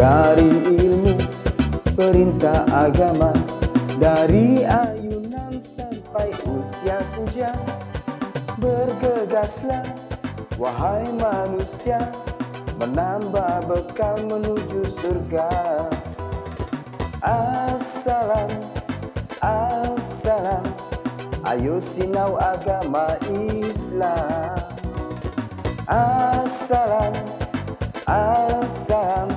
Cari ilmu perintah agama Dari ayunan sampai usia senja Bergegaslah wahai manusia Menambah bekal menuju surga Assalam, assalam Ayo sinau agama Islam Assalam, assalam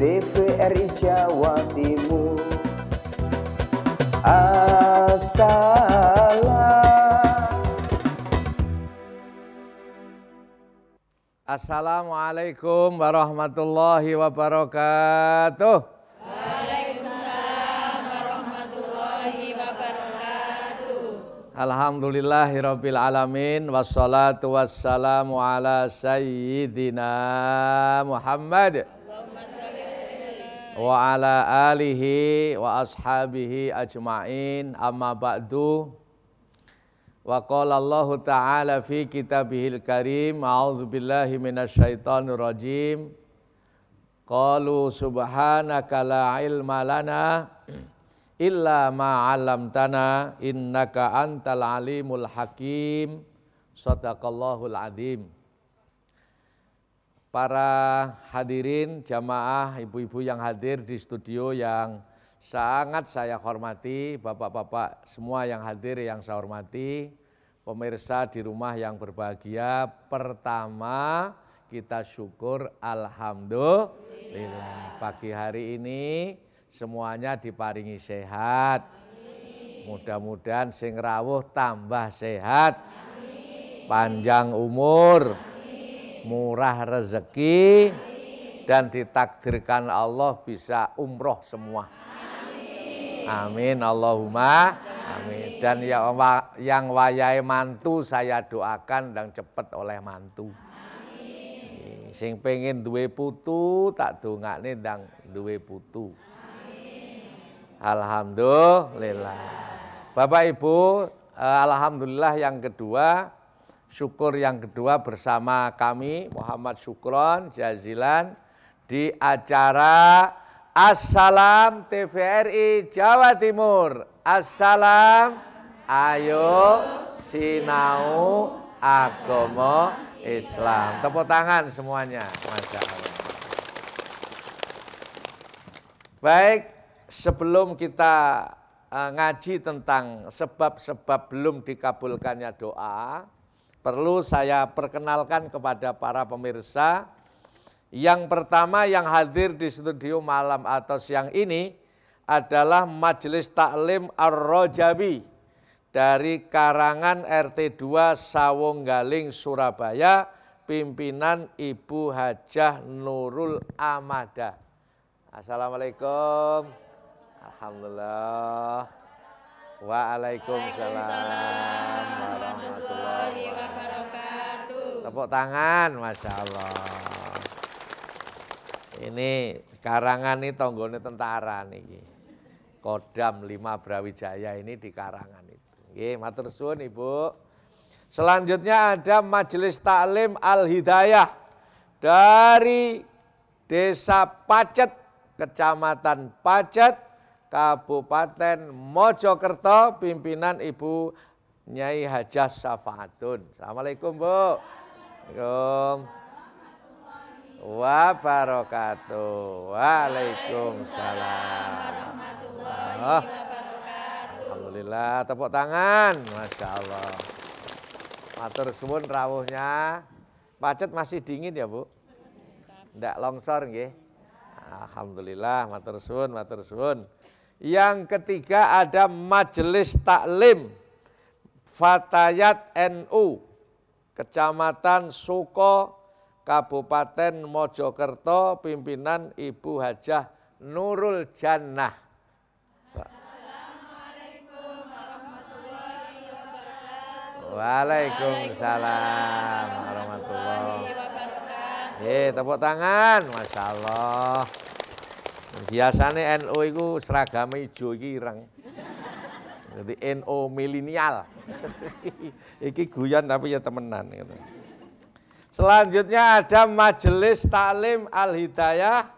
TVRI Jawa Timur Assalamualaikum warahmatullahi wabarakatuh Waalaikumsalam warahmatullahi wabarakatuh Alhamdulillahirabbil alamin wassalatu wassalamu ala sayyidina Muhammad wa ala alihi wa ashabihi ajma'in amma ba'du wa qala Allah ta'ala fi kitabihil karim a'udzu billahi minasyaitonir rajim qalu subhanaka la ilma lana illa ma 'allamtana innaka antal alimul hakim sadaqallahul azim para hadirin jamaah ibu-ibu yang hadir di studio yang sangat saya hormati, bapak-bapak semua yang hadir yang saya hormati, pemirsa di rumah yang berbahagia. Pertama kita syukur alhamdulillah pagi hari ini semuanya diparingi sehat. Mudah-mudahan sing rawuh tambah sehat. Panjang umur murah rezeki dan ditakdirkan Allah bisa umroh semua. Amin. Allahumma amin. Dan ya yang wayai mantu saya doakan dan cepat oleh mantu. Amin. Sing pengen duwe putu tak dongakne ndang duwe putu. Alhamdulillah. Bapak Ibu, eh, alhamdulillah yang kedua Syukur yang kedua bersama kami Muhammad Syukron Jazilan di acara Assalam TVRI Jawa Timur. Assalam ayo sinau agomo Islam. Tepuk tangan semuanya. Masya Allah. Baik, sebelum kita eh, ngaji tentang sebab-sebab belum dikabulkannya doa, perlu saya perkenalkan kepada para pemirsa. Yang pertama yang hadir di studio malam atau siang ini adalah Majelis Taklim Ar-Rojawi dari karangan RT2 Sawonggaling Surabaya pimpinan Ibu Hajah Nurul Amada. Assalamualaikum. Alhamdulillah. Waalaikumsalam warahmatullahi wabarakatuh. Tepuk tangan, masya Allah. Ini karangan nih tonggone tentara nih. Kodam 5 Brawijaya ini di karangan itu. Nggih, matur suwun Ibu. Selanjutnya ada Majelis Taklim Al Hidayah dari Desa Pacet, Kecamatan Pacet, Kabupaten Mojokerto pimpinan Ibu Nyai Hajah Syafaatun. Assalamualaikum Bu. Assalamualaikum. Wabarakatuh. Waalaikumsalam. Oh. Alhamdulillah tepuk tangan. Masya Allah. Matur suwun rawuhnya. Pacet masih dingin ya Bu? Tidak longsor nggih. Alhamdulillah matur suwun matur suwun. Yang ketiga ada Majelis Taklim Fatayat NU Kecamatan Suko Kabupaten Mojokerto pimpinan Ibu Hajah Nurul Jannah. Assalamualaikum warahmatullahi wabarakatuh. Waalaikumsalam warahmatullahi wabarakatuh. Hei, eh, tepuk tangan, masya Allah biasanya NU NO itu seragam hijau ini ireng. Jadi NU NO milenial. iki guyon tapi ya temenan gitu. Selanjutnya ada Majelis Taklim Al Hidayah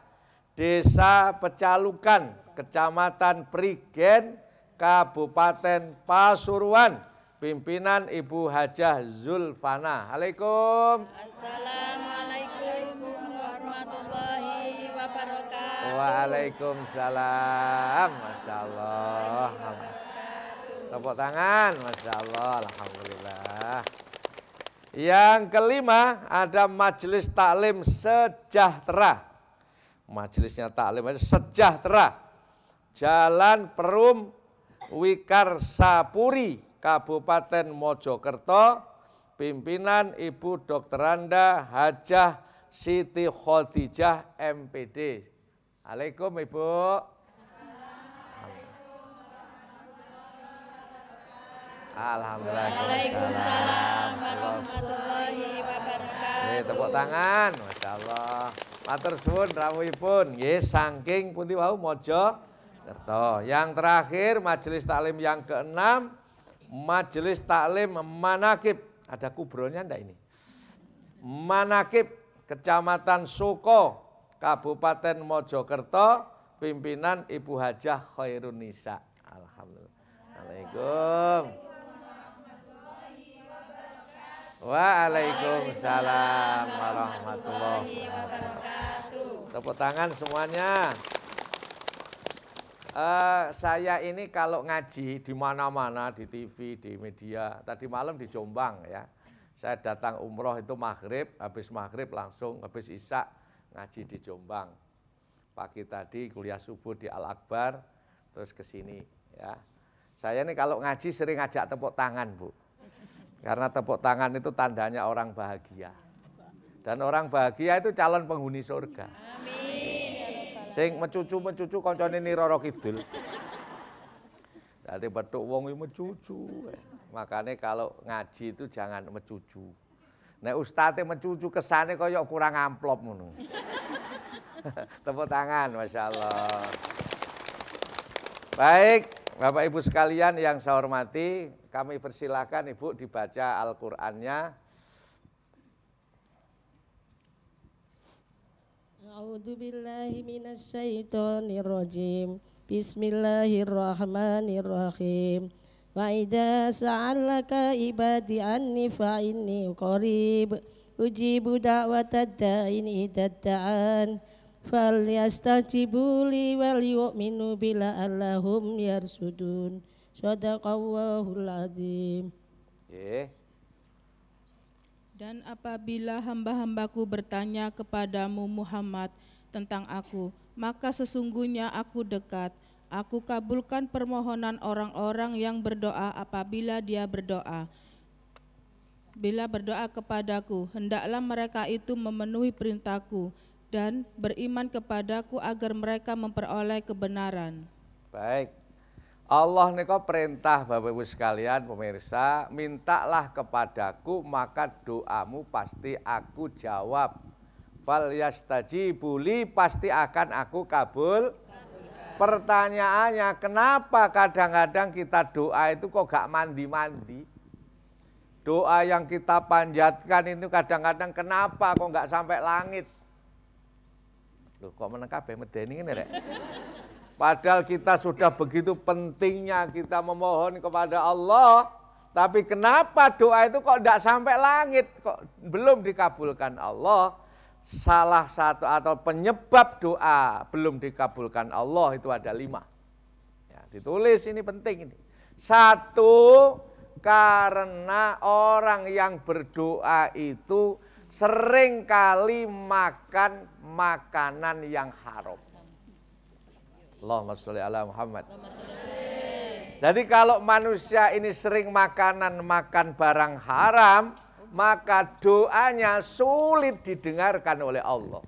Desa Pecalukan, Kecamatan Prigen, Kabupaten Pasuruan. Pimpinan Ibu Hajah Zulfana. Assalamualaikum. Assalamualaikum warahmatullahi wabarakatuh. Waalaikumsalam. Masya Allah. Tepuk tangan. Masya Allah. Alhamdulillah. Yang kelima ada majelis taklim sejahtera. Majelisnya taklim sejahtera. Jalan Perum Wikarsapuri, Kabupaten Mojokerto, pimpinan Ibu Dr. Randa Hajah Siti Khadijah MPD. Assalamualaikum Ibu. Alhamdulillah. Waalaikumsalam warahmatullahi wabarakatuh. tepuk tangan. Masya Allah. Matur suwun rawuhipun. Nggih saking pun wau mojo Kerto. Yang terakhir majelis taklim yang keenam majelis taklim manakib. Ada kubronya ndak ini? Manakib Kecamatan Suko, Kabupaten Mojokerto, pimpinan Ibu Hajah Khairun Nisa. Alhamdulillah. Assalamualaikum. Waalaikumsalam warahmatullahi wabarakatuh. Tepuk tangan semuanya. Uh, saya ini kalau ngaji di mana-mana, di TV, di media. Tadi malam di Jombang ya saya datang umroh itu maghrib, habis maghrib langsung, habis isya ngaji di Jombang. Pagi tadi kuliah subuh di Al Akbar, terus ke sini ya. Saya ini kalau ngaji sering ngajak tepuk tangan bu, karena tepuk tangan itu tandanya orang bahagia. Dan orang bahagia itu calon penghuni surga. Amin. Sing mencucu mencucu konconi ini roro kidul. Jadi betul wong itu mencucu. Eh. Makanya kalau ngaji itu jangan mencucu. Nah ustadz mencucu kesannya yang kurang amplop Tepuk tangan, Masya Allah. Baik, Bapak Ibu sekalian yang saya hormati, kami persilahkan Ibu dibaca Al-Qur'annya. A'udzubillahiminasyaitonirrojim. Bismillahirrahmanirrahim Wa idza sa'alaka ibadi anni fa inni qarib ujibu da'watad da'in idadda'an fal yastajibu li wal yu'minu bila allahum yarsudun sadaqallahul azim yeah. dan apabila hamba-hambaku bertanya kepadamu Muhammad tentang aku, maka sesungguhnya aku dekat. Aku kabulkan permohonan orang-orang yang berdoa apabila dia berdoa. Bila berdoa kepadaku, hendaklah mereka itu memenuhi perintahku dan beriman kepadaku agar mereka memperoleh kebenaran. Baik. Allah niko perintah Bapak Ibu sekalian pemirsa, mintalah kepadaku maka doamu pasti aku jawab fal yastajibu buli pasti akan aku kabul. Pertanyaannya kenapa kadang-kadang kita doa itu kok gak mandi-mandi? Doa yang kita panjatkan itu kadang-kadang kenapa kok gak sampai langit? Loh kok menengkap ya medeni ini rek? Padahal kita sudah begitu pentingnya kita memohon kepada Allah. Tapi kenapa doa itu kok tidak sampai langit? Kok belum dikabulkan Allah? salah satu atau penyebab doa belum dikabulkan Allah itu ada lima. Ya, ditulis ini penting ini. Satu, karena orang yang berdoa itu seringkali makan makanan yang haram. Allahumma sholli ala Muhammad. Jadi kalau manusia ini sering makanan makan barang haram, maka doanya sulit didengarkan oleh Allah.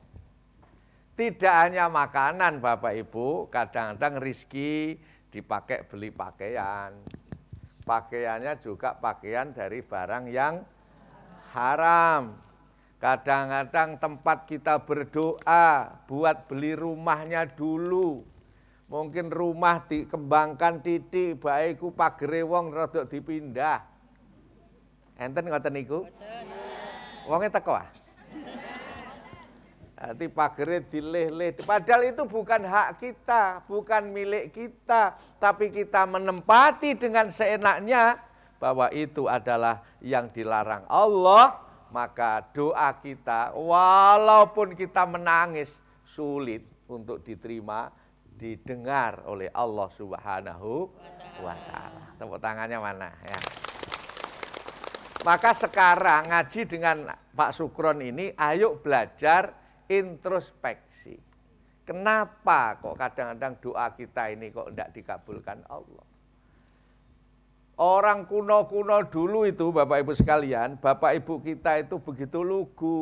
Tidak hanya makanan Bapak Ibu, kadang-kadang rizki dipakai beli pakaian. Pakaiannya juga pakaian dari barang yang haram. Kadang-kadang tempat kita berdoa buat beli rumahnya dulu. Mungkin rumah dikembangkan titik, baikku pagere wong rodok dipindah Enten ngoten niku? Wonge teko ah. Nanti pagernya dileh-leh. Padahal itu bukan hak kita, bukan milik kita. Tapi kita menempati dengan seenaknya bahwa itu adalah yang dilarang Allah. Maka doa kita walaupun kita menangis sulit untuk diterima, didengar oleh Allah Subhanahu wa taala. Tepuk tangannya mana ya? Maka sekarang ngaji dengan Pak Sukron ini ayo belajar introspeksi. Kenapa kok kadang-kadang doa kita ini kok tidak dikabulkan Allah? Orang kuno-kuno dulu itu Bapak Ibu sekalian, Bapak Ibu kita itu begitu lugu,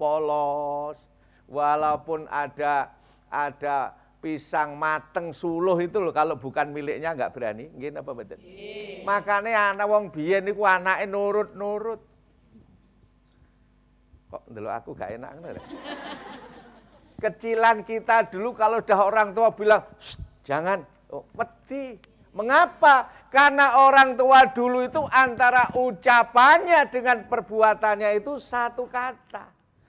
polos. Walaupun ada ada pisang mateng suluh itu loh kalau bukan miliknya nggak berani gini apa betul yeah. makanya anak wong biyen niku anaknya nurut-nurut kok dulu aku gak enak ngono kecilan kita dulu kalau udah orang tua bilang jangan oh, peti Mengapa? Karena orang tua dulu itu antara ucapannya dengan perbuatannya itu satu kata.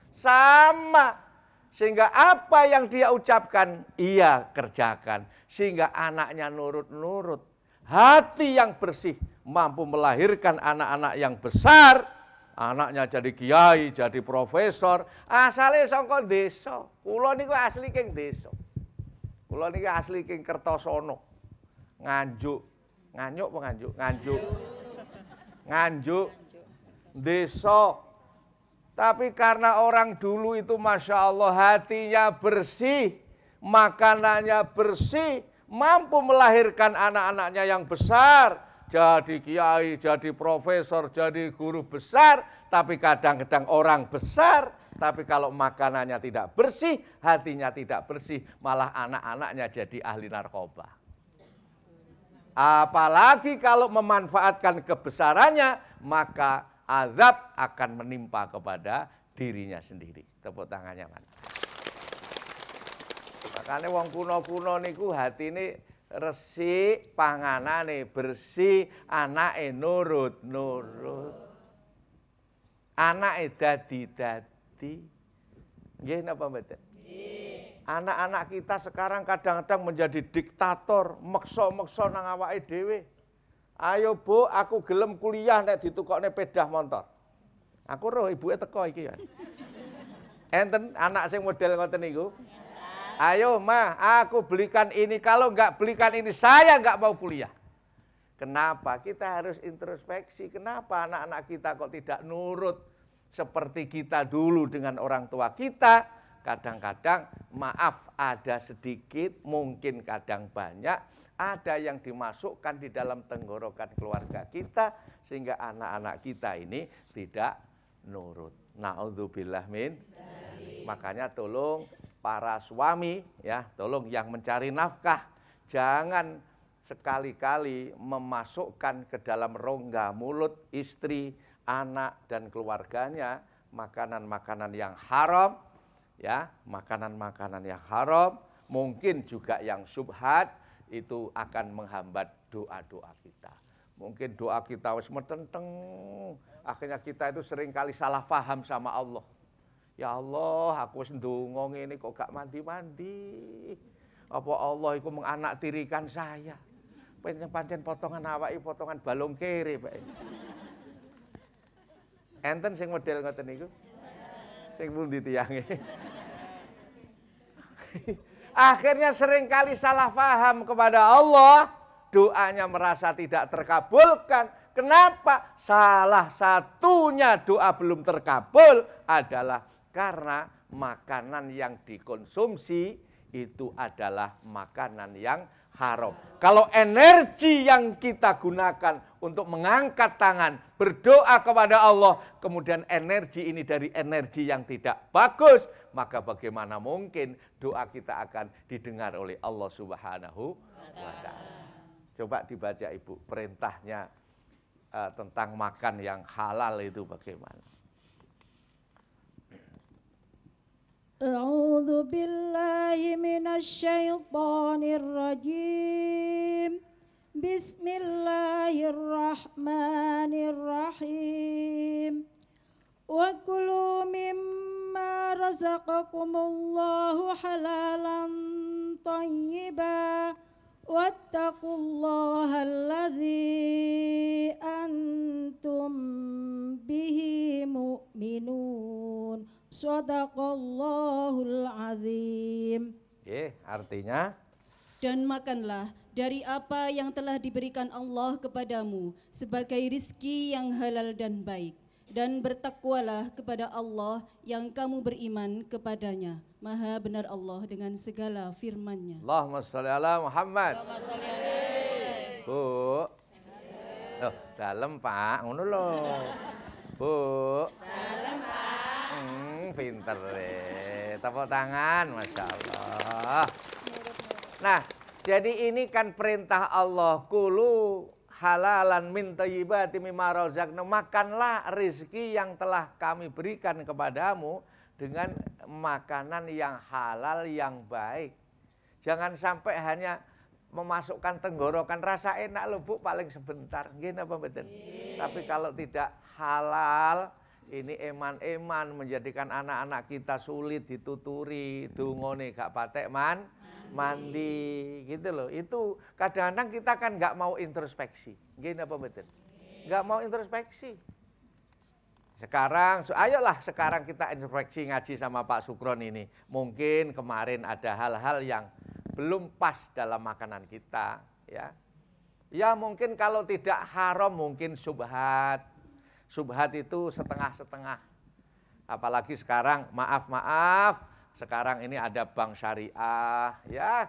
Sama. Sehingga apa yang dia ucapkan, ia kerjakan. Sehingga anaknya nurut-nurut. Hati yang bersih mampu melahirkan anak-anak yang besar. Anaknya jadi kiai, jadi profesor. Asalnya songko desa. Kulo niku asli keng desa. Kulo niku asli keng Kertosono. Nganjuk. Nganyuk apa nganjuk? Nganjuk. Nganjuk. Desa tapi karena orang dulu itu Masya Allah hatinya bersih, makanannya bersih, mampu melahirkan anak-anaknya yang besar. Jadi kiai, jadi profesor, jadi guru besar. Tapi kadang-kadang orang besar, tapi kalau makanannya tidak bersih, hatinya tidak bersih. Malah anak-anaknya jadi ahli narkoba. Apalagi kalau memanfaatkan kebesarannya, maka azab akan menimpa kepada dirinya sendiri. Tepuk tangannya mana? Makanya wong kuno-kuno niku hati ini resik, nih bersih, anak nurut, nurut. eh dadi-dadi. Gini apa mboten? Anak-anak kita sekarang kadang-kadang menjadi diktator, mekso mekso nang awak Ayo bu, aku gelem kuliah nek ditukokne pedah motor. Aku roh ibuke teko iki ya. Enten anak sing model ngoten niku. Ayo mah, aku belikan ini. Kalau nggak belikan ini, saya nggak mau kuliah. Kenapa? Kita harus introspeksi. Kenapa anak-anak kita kok tidak nurut seperti kita dulu dengan orang tua kita? kadang-kadang maaf ada sedikit, mungkin kadang banyak, ada yang dimasukkan di dalam tenggorokan keluarga kita sehingga anak-anak kita ini tidak nurut. Nauzubillah min. Makanya tolong para suami ya, tolong yang mencari nafkah jangan sekali-kali memasukkan ke dalam rongga mulut istri, anak dan keluarganya makanan-makanan yang haram ya makanan-makanan yang haram, mungkin juga yang subhat itu akan menghambat doa-doa kita. Mungkin doa kita wis metenteng, akhirnya kita itu sering kali salah faham sama Allah. Ya Allah, aku wis ndonga ini kok gak mandi-mandi. Apa Allah iku menganak tirikan saya? Pancen potongan awake potongan balung kiri, Pak. Enten sing model ngoten niku? Sing pundi tiyange? Akhirnya seringkali salah faham kepada Allah. Doanya merasa tidak terkabulkan. Kenapa? Salah satunya doa belum terkabul adalah karena makanan yang dikonsumsi itu adalah makanan yang haram. Kalau energi yang kita gunakan untuk mengangkat tangan, berdoa kepada Allah, kemudian energi ini dari energi yang tidak bagus, maka bagaimana mungkin doa kita akan didengar oleh Allah Subhanahu wa taala. Coba dibaca Ibu perintahnya uh, tentang makan yang halal itu bagaimana? أعوذ بالله من الشيطان الرجيم بسم الله الرحمن الرحيم وكلوا مما رزقكم الله حلالا طيبا واتقوا الله الذي أنتم به مؤمنون Sadaqallahul azim. Eh, artinya dan makanlah dari apa yang telah diberikan Allah kepadamu sebagai rizki yang halal dan baik dan bertakwalah kepada Allah yang kamu beriman kepadanya. Maha benar Allah dengan segala firman-Nya. Allahumma shalli ala Muhammad. Bu. Loh, Pak, Bu. Dalam pinter deh. Tepuk tangan, Masya Allah. Nah, jadi ini kan perintah Allah. Kulu halalan minta ibadah mimma razaqna makanlah rizki yang telah kami berikan kepadamu dengan makanan yang halal yang baik jangan sampai hanya memasukkan tenggorokan rasa enak lho Bu paling sebentar Gini apa tapi kalau tidak halal ini eman-eman menjadikan anak-anak kita sulit dituturi dungone gak patek man mandi gitu loh itu kadang-kadang kita kan nggak mau introspeksi gini apa betul nggak mau introspeksi sekarang ayolah sekarang kita introspeksi ngaji sama Pak Sukron ini mungkin kemarin ada hal-hal yang belum pas dalam makanan kita ya ya mungkin kalau tidak haram mungkin subhat Subhat itu setengah-setengah. Apalagi sekarang, maaf-maaf, sekarang ini ada bank syariah. Ya,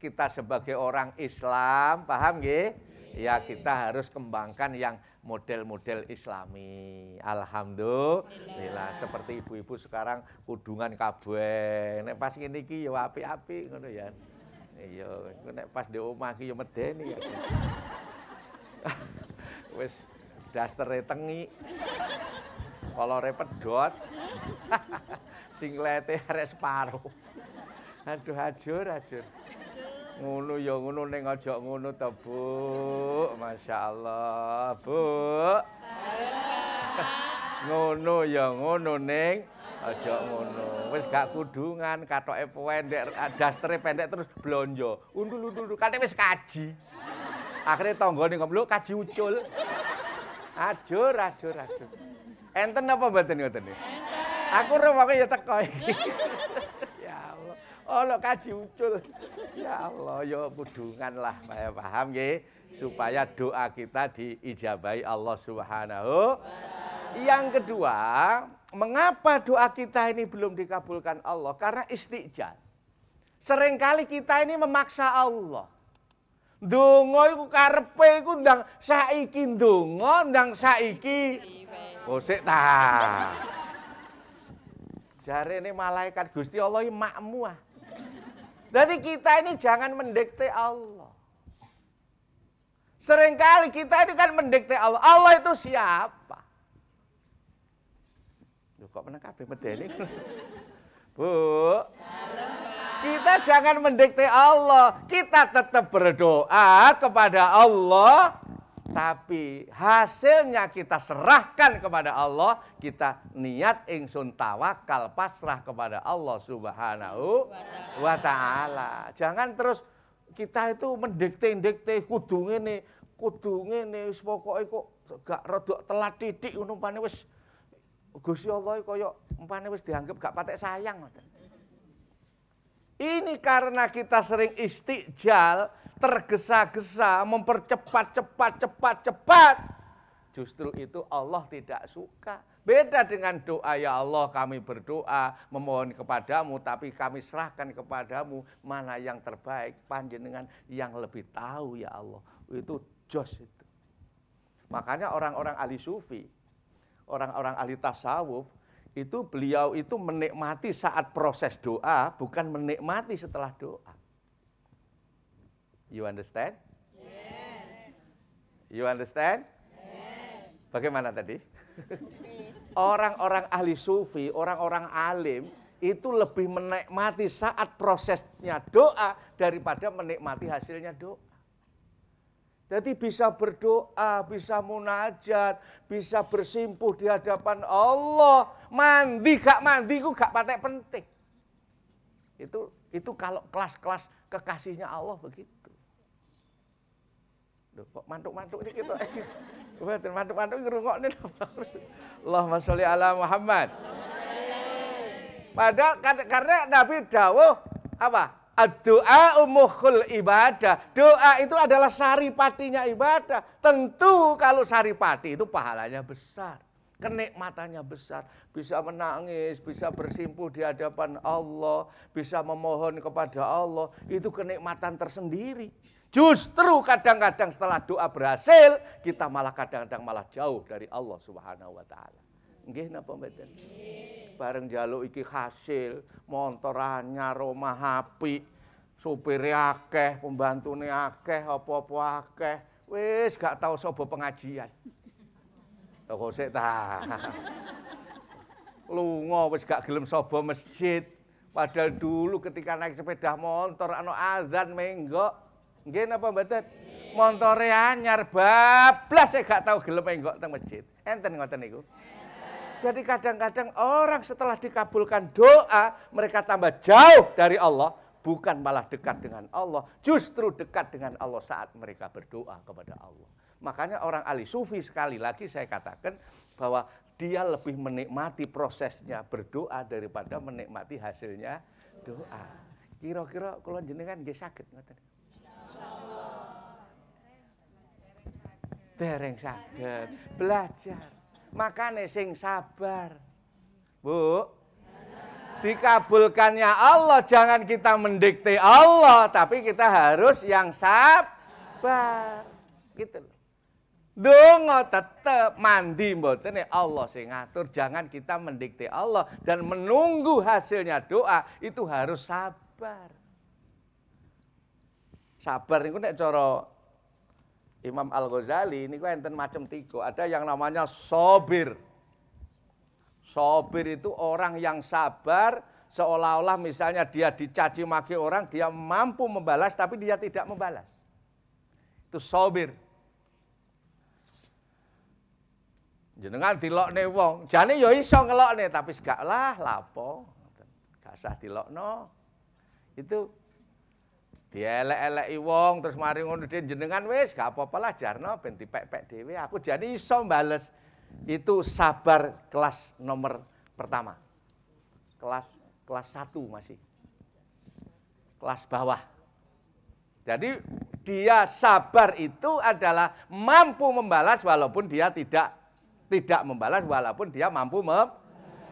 kita sebagai orang Islam, paham ya? Ya, kita harus kembangkan yang model-model islami. Alhamdulillah. Seperti ibu-ibu sekarang kudungan kabeh. Nek pas ngene iki ya api-api. ngono ya. Iya, nek pas di omah iki ya medeni ya. dastere tengi. repot pedot. Singlete arek separo. Aduh hajar hajar, Ngono ya ngono ning aja ngono to, Bu. Masyaallah, Bu. ngono ya ngono ning aja ngono. Wis gak kudungan, katoke pendek, dastere pendek terus blonjo. Undul-undul, kate wis kaji. Akhirnya tanggane ngomong, "Lho, kaji ucul." Ajur, ajur, ajur. Enten apa mboten ngoten niku? Enten. Aku rumahku ya teko ya Allah. Ono oh, kaji ucul. Ya Allah, ya budungan lah, saya paham nggih. Supaya doa kita diijabahi Allah Subhanahu Yang kedua, mengapa doa kita ini belum dikabulkan Allah? Karena istiqjal. Seringkali kita ini memaksa Allah. Donga iku karepe iku ndang saiki donga ndang saiki. Oh sik ta. ini malaikat Gusti Allah iki makmu ah. Jadi kita ini jangan mendekati Allah. Seringkali kita ini kan mendekati Allah. Allah itu siapa? Loh kok meneng kabeh medeni? Bu. Halo, kita jangan mendikte Allah. Kita tetap berdoa kepada Allah. Tapi hasilnya kita serahkan kepada Allah, kita niat ingsun tawakal pasrah kepada Allah Subhanahu wa taala. Jangan terus kita itu mendikte-dikte kudung ini. Kudung ini wis kok gak redok telat didik. ngono umpane wis Gusti Allah kaya umpane wis dianggap gak patek sayang ini karena kita sering istiqjal, tergesa-gesa, mempercepat, cepat, cepat, cepat. Justru itu Allah tidak suka. Beda dengan doa, ya Allah kami berdoa, memohon kepadamu, tapi kami serahkan kepadamu mana yang terbaik, panjenengan yang lebih tahu ya Allah. Itu jos itu. Makanya orang-orang ahli sufi, orang-orang ahli tasawuf, itu beliau itu menikmati saat proses doa, bukan menikmati setelah doa. You understand? Yes. You understand? Yes. Bagaimana tadi? Orang-orang ahli sufi, orang-orang alim itu lebih menikmati saat prosesnya doa daripada menikmati hasilnya doa. Jadi bisa berdoa, bisa munajat, bisa bersimpuh di hadapan Allah. Mandi gak mandi ku gak patek penting. Itu itu kalau kelas-kelas kekasihnya Allah begitu. Duh, kok mantuk-mantuk ini gitu. Waduh, mantuk-mantuk ngerungok nih. Allahumma sholli ala Muhammad. Padahal kan, karena Nabi Dawuh apa? Doa umuhul ibadah. Doa itu adalah saripatinya ibadah. Tentu kalau saripati itu pahalanya besar. Kenikmatannya besar. Bisa menangis, bisa bersimpuh di hadapan Allah. Bisa memohon kepada Allah. Itu kenikmatan tersendiri. Justru kadang-kadang setelah doa berhasil, kita malah kadang-kadang malah jauh dari Allah Subhanahu wa taala. Nggih napa bareng jaluk iki hasil, montor anyar, omah apik, supire akeh, pembantune akeh, apa-apa akeh. Wis gak tau sapa pengajian. Toko sik ta. Lunga wis gak gelem sapa masjid. Padahal dulu ketika naik sepeda motor ana azan menggo. Nggih napa mboten? Montore anyar bablas e gak tau gelem enggok teng masjid. Enten ngoten niku. Jadi kadang-kadang orang setelah dikabulkan doa, mereka tambah jauh dari Allah, bukan malah dekat dengan Allah, justru dekat dengan Allah saat mereka berdoa kepada Allah. Makanya orang ahli sufi sekali lagi saya katakan bahwa dia lebih menikmati prosesnya berdoa daripada menikmati hasilnya doa. Kira-kira kalau jenengan dia sakit ngerti? Dereng sakit. Belajar. Makanya sing sabar. Bu, dikabulkannya Allah jangan kita mendikte Allah, tapi kita harus yang sabar. Gitu loh. dong tetep mandi mboten ya Allah sing ngatur. Jangan kita mendikte Allah dan menunggu hasilnya doa itu harus sabar. Sabar ini nek cara Imam Al-Ghazali ini kok enten macam tiga. Ada yang namanya sobir. Sobir itu orang yang sabar seolah-olah misalnya dia dicaci maki orang, dia mampu membalas tapi dia tidak membalas. Itu sobir. Jenengan dilokne wong, jane yo ya iso ngelokne tapi segaklah lapo, gak usah dilokno. Itu dielek elek wong terus mari ngono jenengan wis gak apa-apalah jarno ben dipek-pek dhewe aku jadi iso bales itu sabar kelas nomor pertama kelas kelas satu masih kelas bawah jadi dia sabar itu adalah mampu membalas walaupun dia tidak tidak membalas walaupun dia mampu mem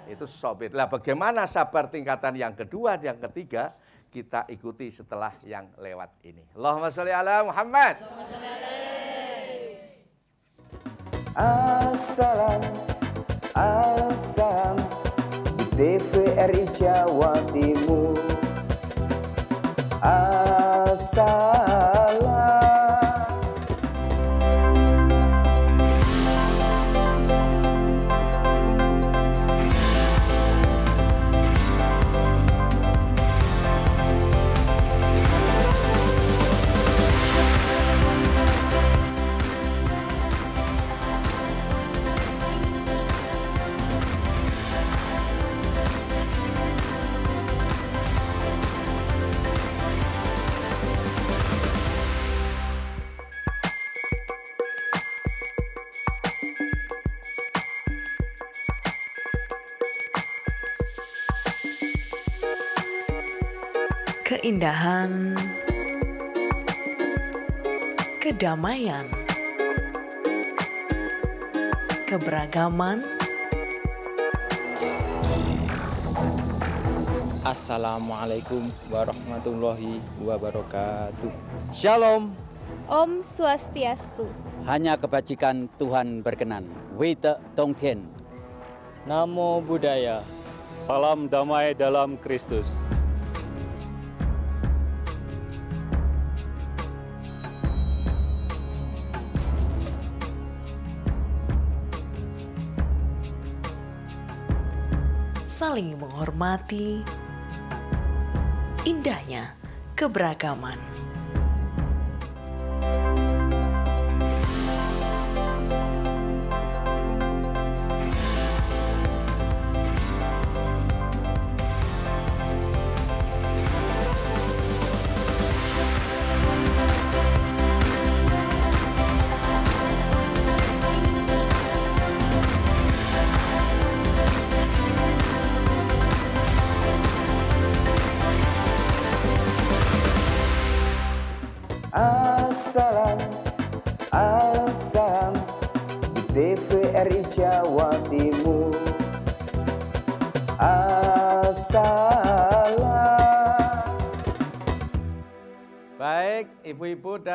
itu sobit Lah bagaimana sabar tingkatan yang kedua, yang ketiga? kita ikuti setelah yang lewat ini. Allahumma sholli ala Muhammad. Assalam, assalam di TVRI Jawa Timur. Assalam. keindahan, kedamaian, keberagaman. Assalamualaikum warahmatullahi wabarakatuh. Shalom. Om Swastiastu. Hanya kebajikan Tuhan berkenan. tong tien. Namo Buddhaya. Salam damai dalam Kristus. saling menghormati. Indahnya keberagaman.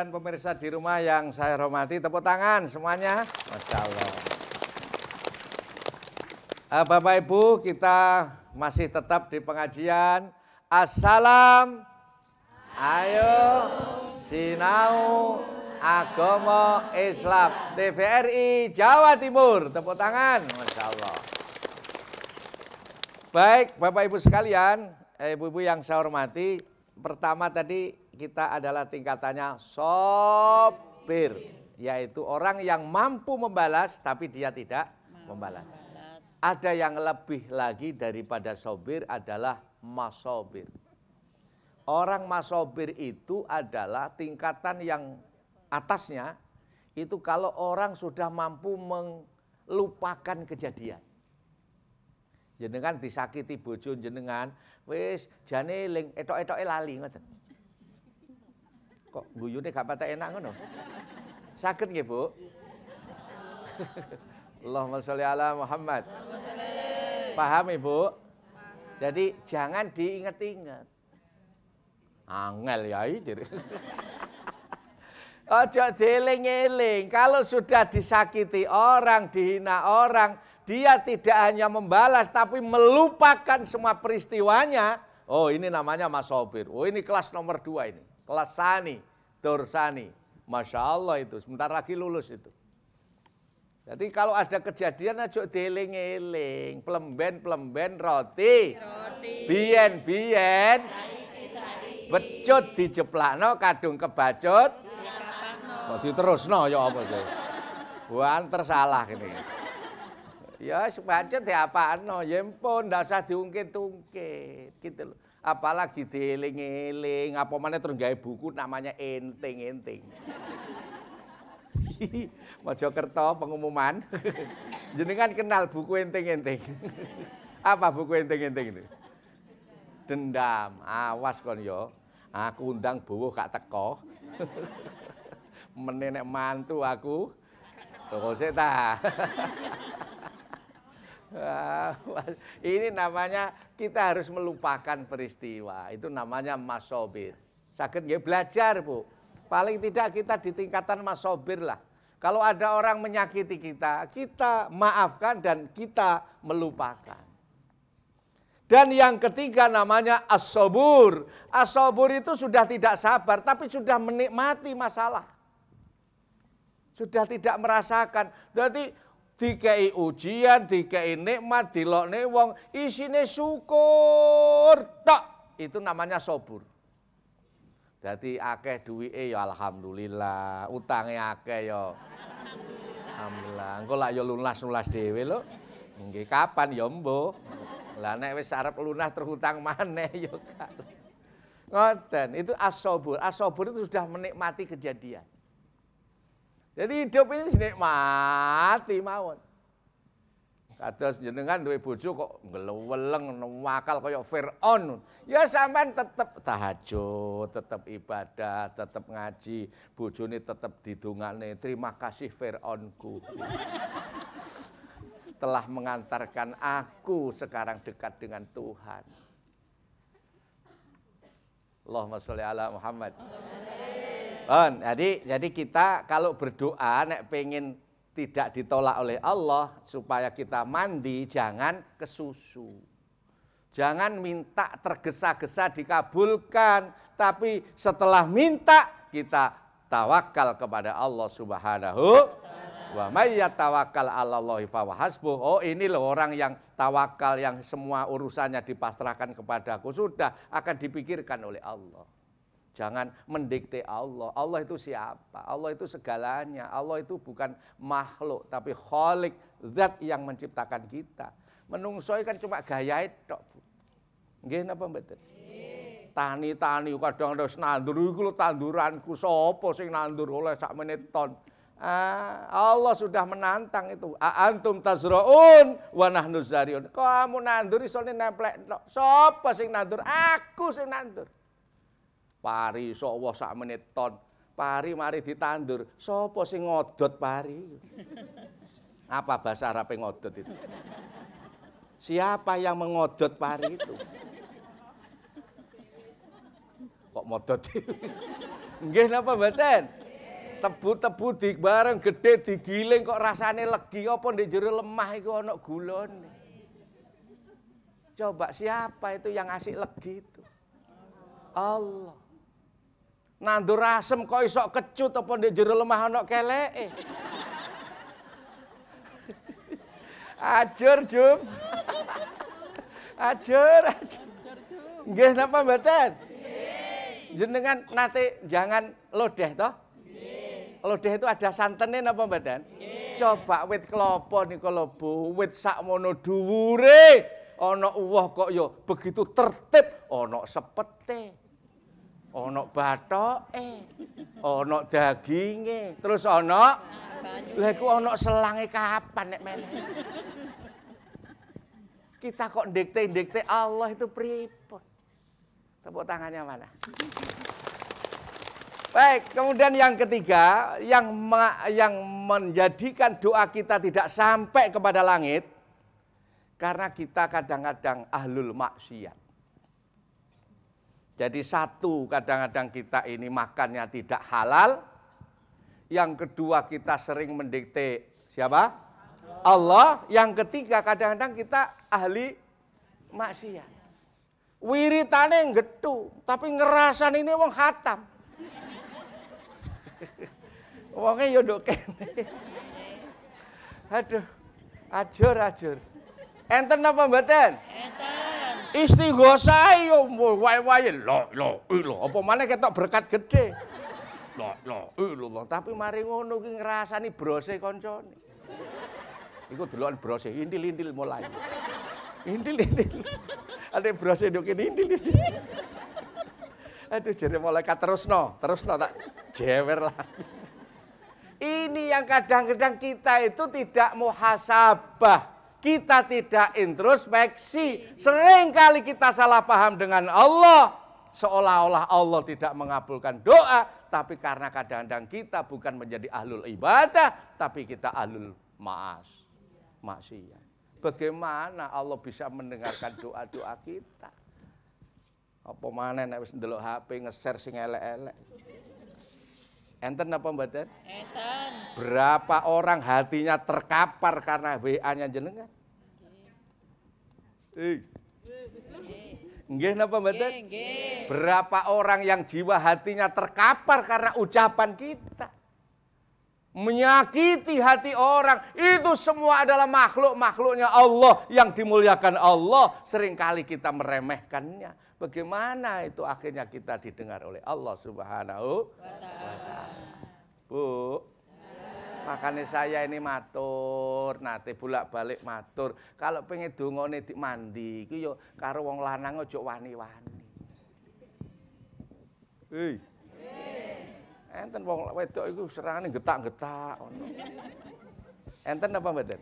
dan pemirsa di rumah yang saya hormati. Tepuk tangan semuanya. Masya Allah. Eh, Bapak Ibu kita masih tetap di pengajian. Assalam. Ayo. Sinau. Agomo Islam. TVRI Jawa Timur. Tepuk tangan. Masya Allah. Baik Bapak Ibu sekalian. Eh, Ibu-ibu yang saya hormati. Pertama tadi kita adalah tingkatannya sopir. Yaitu orang yang mampu membalas tapi dia tidak membalas. Ada yang lebih lagi daripada sopir adalah masobir. Orang masobir itu adalah tingkatan yang atasnya itu kalau orang sudah mampu melupakan kejadian jenengan disakiti bojo jenengan wis jane ling etok-etoke lali ngoten Kok guyune gak patah enak ngono? Sakit nggih, Bu? Allahumma sholli ala Muhammad. Paham Ibu? Jadi jangan diingat-ingat. Angel ya diri. Ojo dieling-eling. Kalau sudah disakiti orang, dihina orang, dia tidak hanya membalas tapi melupakan semua peristiwanya. Oh ini namanya Mas Sobir, Oh ini kelas nomor dua ini. Lesani, Dorsani. Masya Allah itu, sebentar lagi lulus itu. Jadi kalau ada kejadian aja diling eling pelemben-pelemben roti, roti. bien-bien, becut no kadung kebacut. Kok diterusno ya apa sih? Buan tersalah ini. Ya sebacut diapakno, ya ampun ndak usah diungkit-ungkit gitu loh apalagi dieling-eling apa mana terus buku namanya enting-enting Mojokerto pengumuman jenengan kenal buku enting-enting apa buku enting-enting itu dendam awas kon yo aku undang buwuh kak teko menenek mantu aku Terus ta. Ini namanya kita harus melupakan peristiwa. Itu namanya masobir. Sakit ya belajar bu. Paling tidak kita di tingkatan masobir lah. Kalau ada orang menyakiti kita, kita maafkan dan kita melupakan. Dan yang ketiga namanya asobur. Asobur itu sudah tidak sabar, tapi sudah menikmati masalah. Sudah tidak merasakan. Jadi dikei ujian, dikei nikmat, dilokne wong, isine syukur tok. Itu namanya sobur. Jadi akeh duwike ya alhamdulillah, utangnya akeh ya alhamdulillah. Engko lak ya lunas-lunas dhewe lho. Nggih kapan ya mbok. Lah nek wis arep lunas terhutang maneh ya Ngoten, itu asobur. Asobur itu sudah menikmati kejadian. Jadi hidup ini dinikmati mawon. Kados jenengan duwe bojo kok ngeleweleng wakal kaya Firaun. Ya sampean tetep tahajud, tetep ibadah, tetep ngaji, bojone tetep didongakne, terima kasih Firaunku. Telah mengantarkan aku sekarang dekat dengan Tuhan. Allahumma sholli ala Muhammad. Amin. Bon, jadi jadi kita kalau berdoa nek pengen tidak ditolak oleh Allah supaya kita mandi jangan kesusu. Jangan minta tergesa-gesa dikabulkan, tapi setelah minta kita tawakal kepada Allah Subhanahu wa may tawakal Allahi Oh, ini loh orang yang tawakal yang semua urusannya dipasrahkan kepadaku sudah akan dipikirkan oleh Allah. Jangan mendikte Allah. Allah itu siapa? Allah itu segalanya. Allah itu bukan makhluk tapi kholik zat yang menciptakan kita. Menungso kan cuma gaya itu. Nggih napa mboten? Tani-tani kadang terus nandur iku tanduranku sapa sing nandur oleh sak menit ton. Ah, Allah sudah menantang itu. antum tazraun wa nahnu zariun. Kamu nandur soalnya nemplek tok. Sapa sing nandur? Aku sing nandur pari sowo sak menit ton. Pari mari ditandur, sopo sing ngodot pari? Apa bahasa Arab ngodot itu? Siapa yang mengodot pari itu? Kok modot? Nggih napa mboten? Tebu-tebu di bareng gede digiling kok rasane legi apa ndek jero lemah iku ana gulone. Coba siapa itu yang asik legi itu? Allah nandur asem kok isok kecut apa di jero lemah ana keleke. Ajur, Jum. ajur, ajur. Nggih napa mboten? Jenengan nate jangan lodeh toh? Nggih. Lodeh itu ada santene napa mboten? Coba wit kelapa niku lebu, wit sakmono dhuwure. Ana uwah kok ya begitu tertib ana sepete. Ana eh, onok daginge, terus onok, Lha iku selangnya kapan nek meneh? Kita kok dekte dekte, Allah itu pripun? Tepuk tangannya mana? Baik, kemudian yang ketiga yang yang menjadikan doa kita tidak sampai kepada langit karena kita kadang-kadang ahlul maksiat. Jadi satu kadang-kadang kita ini makannya tidak halal. Yang kedua kita sering mendikte siapa? Allah. Yang ketiga kadang-kadang kita ahli maksiat. Wiritane getu, tapi ngerasan ini wong hatam. Wonge yo Aduh, ajur ajur. Enten apa mboten? Enten. Istighosah yo wae-wae lo lo lo Apa mana kita berkat gede. lo lo illallah. Tapi mari ngono ki ngrasani brose kancane. Iku duluan brose intil-intil mulai. Intil-intil. Ada brose ini intil-intil. Aduh terus no terus no tak jewer lah. Ini yang kadang-kadang kita itu tidak muhasabah kita tidak introspeksi. Seringkali kita salah paham dengan Allah. Seolah-olah Allah tidak mengabulkan doa. Tapi karena kadang-kadang kita bukan menjadi ahlul ibadah. Tapi kita ahlul maas. Maksiat. Bagaimana Allah bisa mendengarkan doa-doa kita? Apa mana nek wis HP nge-share sing elek-elek. Enten apa mboten? Enten. Berapa orang hatinya terkapar karena WA-nya jenengan? Eh. Nggih napa mboten? Berapa orang yang jiwa hatinya terkapar karena ucapan kita? Menyakiti hati orang itu semua adalah makhluk-makhluknya Allah yang dimuliakan Allah. Seringkali kita meremehkannya Bagaimana itu akhirnya kita didengar oleh Allah Subhanahu wa taala. Bu, makanya saya ini matur nate bolak balik matur kalau pengen dungone di mandi itu yo karo wong lanang ojo wani wani hei enten wong wedok itu serangane getak getak enten apa badan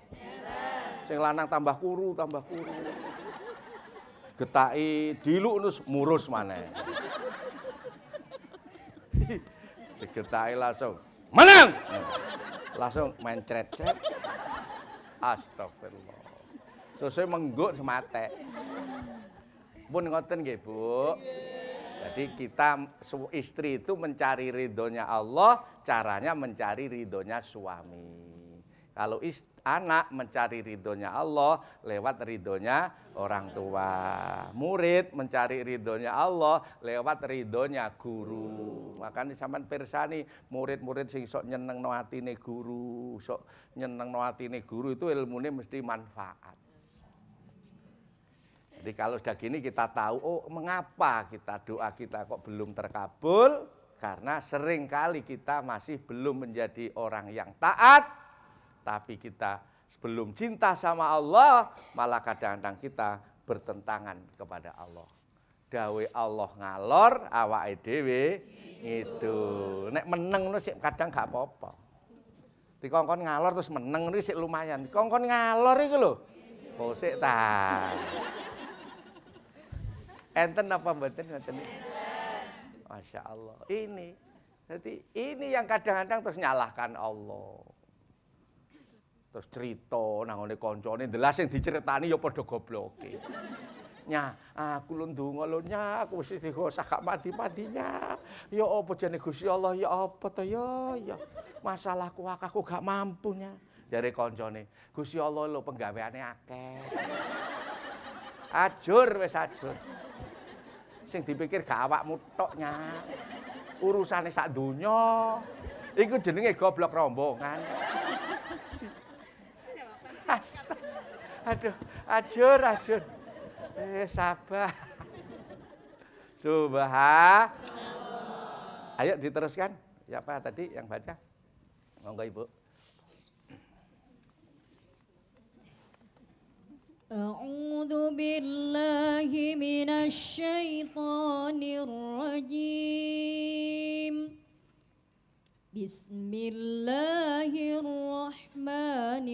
sing lanang tambah kuru tambah kuru getai diluk terus murus mana? Digetaki langsung. Menang. Langsung mencret-cet. Astagfirullah. Sesuk mengguk sematek. Pun ngoten nggih, Bu. Jadi kita istri itu mencari ridhonya Allah, caranya mencari ridhonya suami. Kalau anak mencari ridhonya Allah lewat ridhonya orang tua. Murid mencari ridhonya Allah lewat ridhonya guru. Makanya sama persani murid-murid sing sok nyeneng no atine guru, sok nyeneng no atine guru itu ini mesti manfaat. Jadi kalau sudah gini kita tahu oh mengapa kita doa kita kok belum terkabul karena sering kali kita masih belum menjadi orang yang taat tapi kita sebelum cinta sama Allah, malah kadang-kadang kita bertentangan kepada Allah. Dawe Allah ngalor, awa IDW itu. Nek meneng ngono sih kadang gak apa-apa. Dikongkon ngalor terus meneng niku sih lumayan. Dikongkon ngalor itu loh, Kosek ta. Enten apa mboten ngoten Masya Allah. Ini. Jadi ini yang kadang-kadang terus nyalahkan Allah. Terus cerita nangone ngene kancane, yang diceritani ya padha gobloke. Nya, aku lu ndonga lho nya, aku wis dighosah gak mandi-mandinya. Ya apa jane Gusti Allah ya apa to ya ya. Masalahku aku gak mampu nya. Jare kancane, Gusti Allah lho penggaweane akeh. Ajur wis ajur. Sing dipikir gak awakmu tok nya. Urusane sak donya. Iku jenenge goblok rombongan. Aduh, ajur, ajur. Eh, sabar. Subah. Ayo diteruskan. Siapa ya, tadi yang baca? Monggo Ibu. أعوذ بالله من الشيطان الرجيم بسم الله الرحمن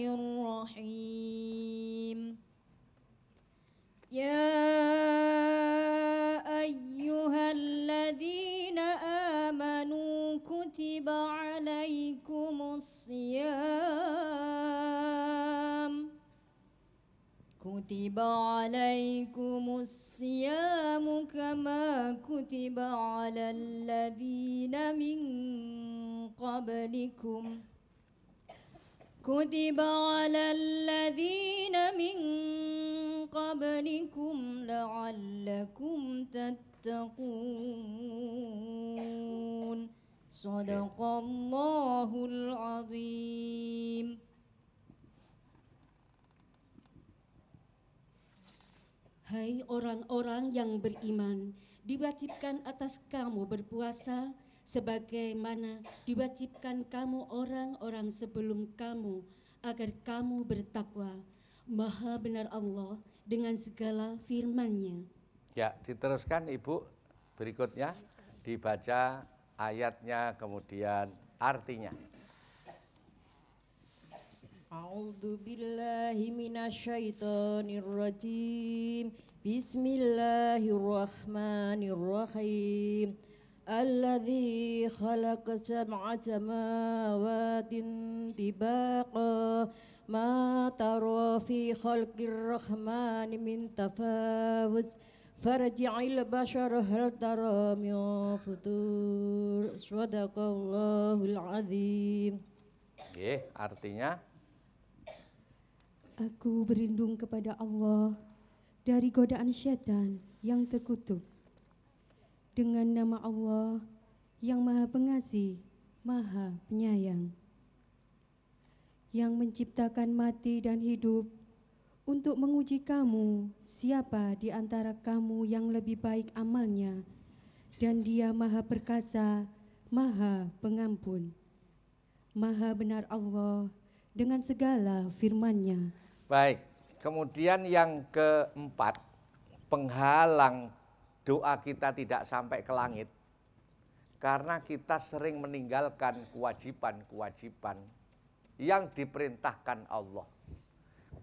الرحيم يا أيها الذين آمنوا كتب عليكم الصيام كتب عليكم الصيام كما كتب على الذين من قبلكم كتب على الذين من قبلكم لعلكم تتقون صدق الله العظيم Hai orang-orang yang beriman, diwajibkan atas kamu berpuasa sebagaimana diwajibkan kamu orang-orang sebelum kamu agar kamu bertakwa. Maha benar Allah dengan segala firman-Nya. Ya, diteruskan Ibu berikutnya dibaca ayatnya kemudian artinya. A'udzu billahi minasyaitonir rajim. Bismillahirrahmanirrahim. Alladzi khalaqa sab'a samawatin tibaqa. Ma tara fi khalqir rahmani min tafawuz. Farji'il bashar hal tara min futur. artinya Aku berlindung kepada Allah dari godaan syaitan yang terkutuk. Dengan nama Allah yang Maha Pengasih, Maha Penyayang, yang menciptakan mati dan hidup untuk menguji kamu siapa di antara kamu yang lebih baik amalnya dan dia maha perkasa, maha pengampun. Maha benar Allah dengan segala firman-Nya. Baik, kemudian yang keempat, penghalang doa kita tidak sampai ke langit karena kita sering meninggalkan kewajiban-kewajiban yang diperintahkan Allah.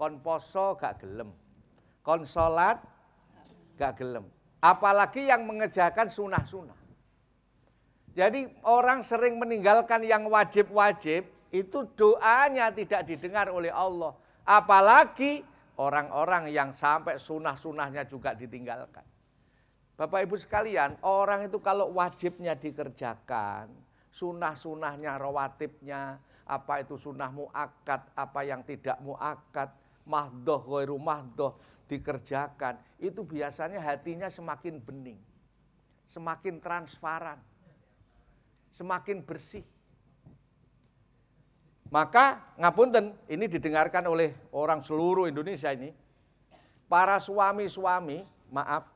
Kon poso gak gelem, kon sholat gak gelem, apalagi yang mengejarkan sunnah-sunnah. Jadi orang sering meninggalkan yang wajib-wajib itu doanya tidak didengar oleh Allah Apalagi orang-orang yang sampai sunah-sunahnya juga ditinggalkan. Bapak Ibu sekalian, orang itu kalau wajibnya dikerjakan, sunah-sunahnya, rawatibnya, apa itu sunah muakat, apa yang tidak muakat, mahdoh, goiru mahdoh, dikerjakan, itu biasanya hatinya semakin bening, semakin transparan, semakin bersih. Maka ngapunten ini didengarkan oleh orang seluruh Indonesia ini. Para suami-suami, maaf,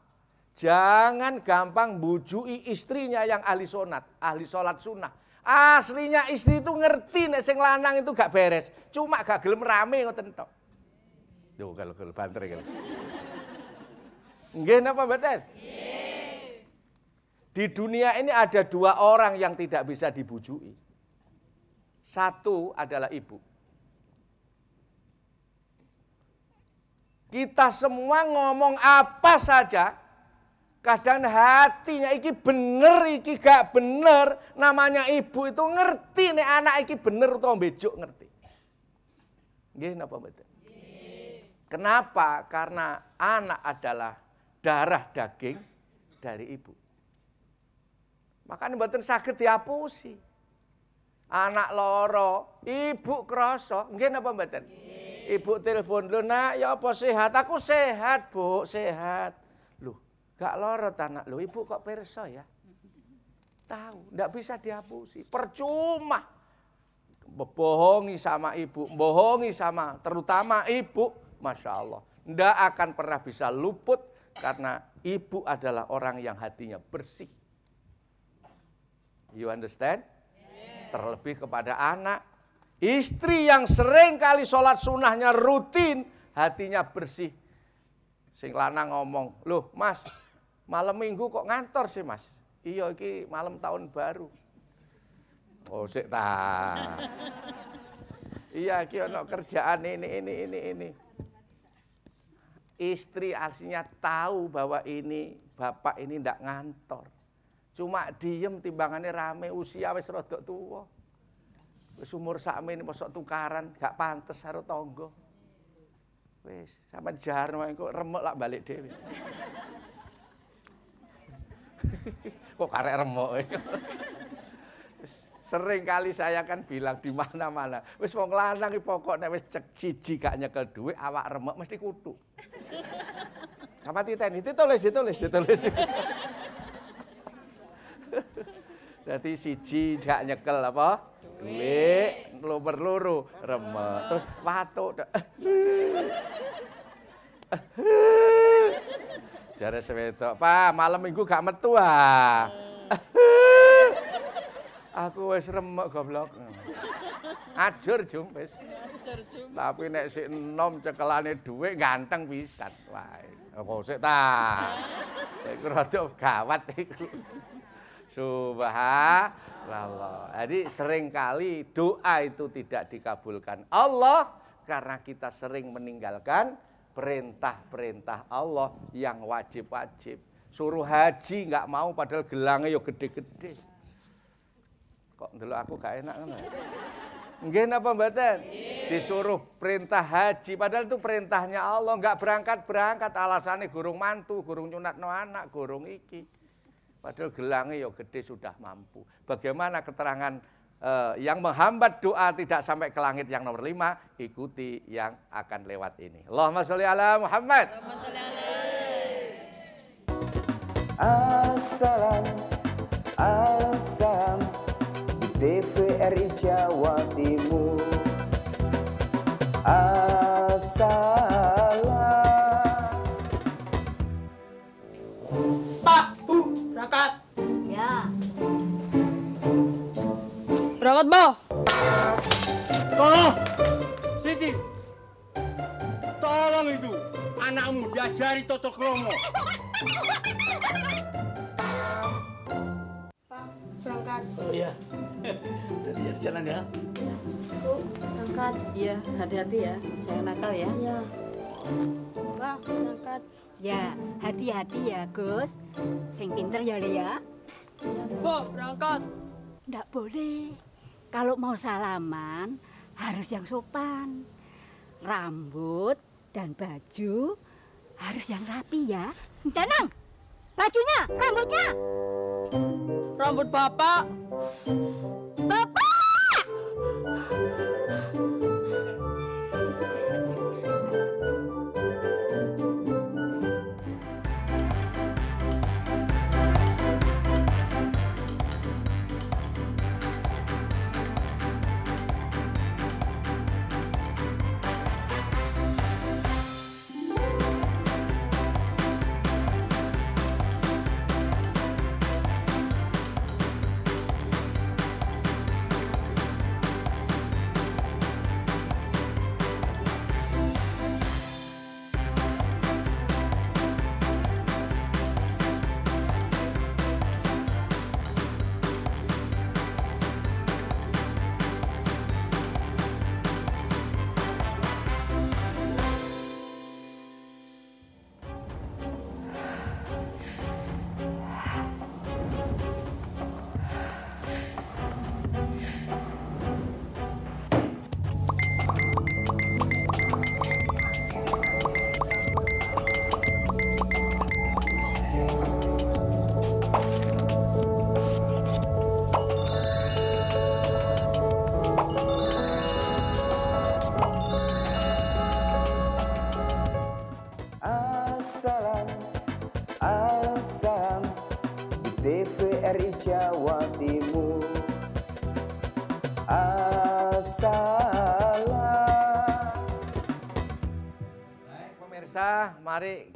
jangan gampang bujui istrinya yang ahli sonat, ahli sholat sunnah. Aslinya istri itu ngerti nek lanang itu gak beres, cuma gak gelem rame ngoten tok. Yo kalau kalau banter Nggih napa mboten? Di dunia ini ada dua orang yang tidak bisa dibujui. Satu adalah ibu. Kita semua ngomong apa saja, kadang hatinya iki bener, iki gak bener, namanya ibu itu ngerti nih anak iki bener atau bejuk ngerti. Gih, kenapa betul? Kenapa? Karena anak adalah darah daging dari ibu. Makanya buatan sakit diapusi anak loro, ibu kroso, nggih napa mboten? Ibu telepon, "Lho Nak, ya apa sehat? Aku sehat, Bu, sehat." Loh, gak loro tanak lu. ibu kok perso ya? Tahu, ndak bisa dihapusi. Percuma. Bohongi sama ibu, bohongi sama terutama ibu, Masya Allah. Ndak akan pernah bisa luput karena ibu adalah orang yang hatinya bersih. You understand? terlebih kepada anak. Istri yang sering kali sholat sunnahnya rutin, hatinya bersih. Sing lanang ngomong, loh mas, malam minggu kok ngantor sih mas? Iya, ini malam tahun baru. Oh, sik ta. iya, ini ada kerjaan ini, ini, ini, ini. Istri aslinya tahu bahwa ini, bapak ini ndak ngantor Cuma diem timbangannya rame usia wis rodok tua. Wis umur ini mosok tukaran gak pantas karo tonggo, Wis, sama jarno kok remek lak balik dhewe. kok karek remuk. Sering kali saya kan bilang di mana-mana, wis wong lanang iki pokoknya wis cek siji gak nyekel awak remuk mesti kutu. Sama titen, ditulis, ditulis, ditulis. Jadi siji gak nyekel apa? Duit, nomor loro remek. Terus watuk. Jare sewedok, "Pak, malam Minggu gak metu ah." Aku wis remek goblok. Ajur jung wis. Tapi nek sik enom cekelane dhuwit ganteng pisan wae. Kok sik ta. Iku rada gawat iku. Subhanallah. Jadi seringkali doa itu tidak dikabulkan Allah karena kita sering meninggalkan perintah-perintah Allah yang wajib-wajib. Suruh haji nggak mau padahal gelangnya yo gede-gede. Kok dulu aku gak enak kan? Ya? apa mbak ten? Disuruh perintah haji padahal itu perintahnya Allah, nggak berangkat-berangkat alasannya gurung mantu, gurung no anak, gurung iki. Padahal gelangnya ya gede sudah mampu. Bagaimana keterangan eh, yang menghambat doa tidak sampai ke langit yang nomor lima, ikuti yang akan lewat ini. Allahumma sholli ala Muhammad. Assalam, assalam, TVRI Jawa Timur. Assalam. Selamat, Bo. Tolong. Siti. Tolong itu. Anakmu diajari Toto Kromo. Pak, berangkat. Oh iya. Tadi jadi ya jalan ya. Iya. Bu, berangkat. Iya, hati-hati ya. Jangan nakal ya. Iya. Pak, berangkat. Ya, hati-hati ya, Gus. Sing pinter ya, lia. Ya, iya, berangkat. Tidak boleh kalau mau salaman harus yang sopan. Rambut dan baju harus yang rapi ya. Danang, bajunya, rambutnya. Rambut bapak. Bapak!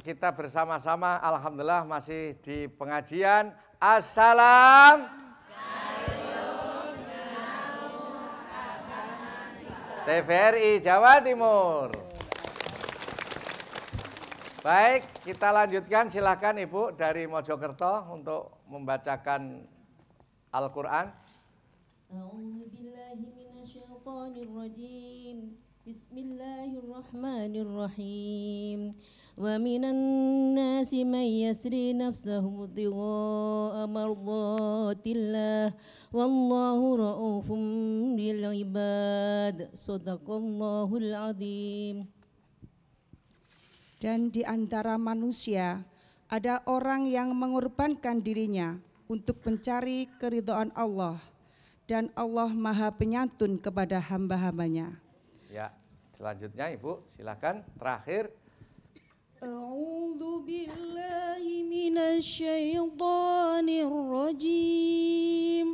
kita bersama-sama alhamdulillah masih di pengajian. Assalam. TVRI Jawa Timur. Baik, kita lanjutkan. Silahkan Ibu dari Mojokerto untuk membacakan Al-Quran. Bismillahirrahmanirrahim. ومن الناس من يسري نفسه ابتغاء مرضات الله والله رؤوف بالعباد صدق الله العظيم Dan di antara manusia ada orang yang mengorbankan dirinya untuk mencari keridhaan Allah dan Allah Maha Penyantun kepada hamba-hambanya. Ya, selanjutnya Ibu silakan terakhir أعوذ بالله من الشيطان الرجيم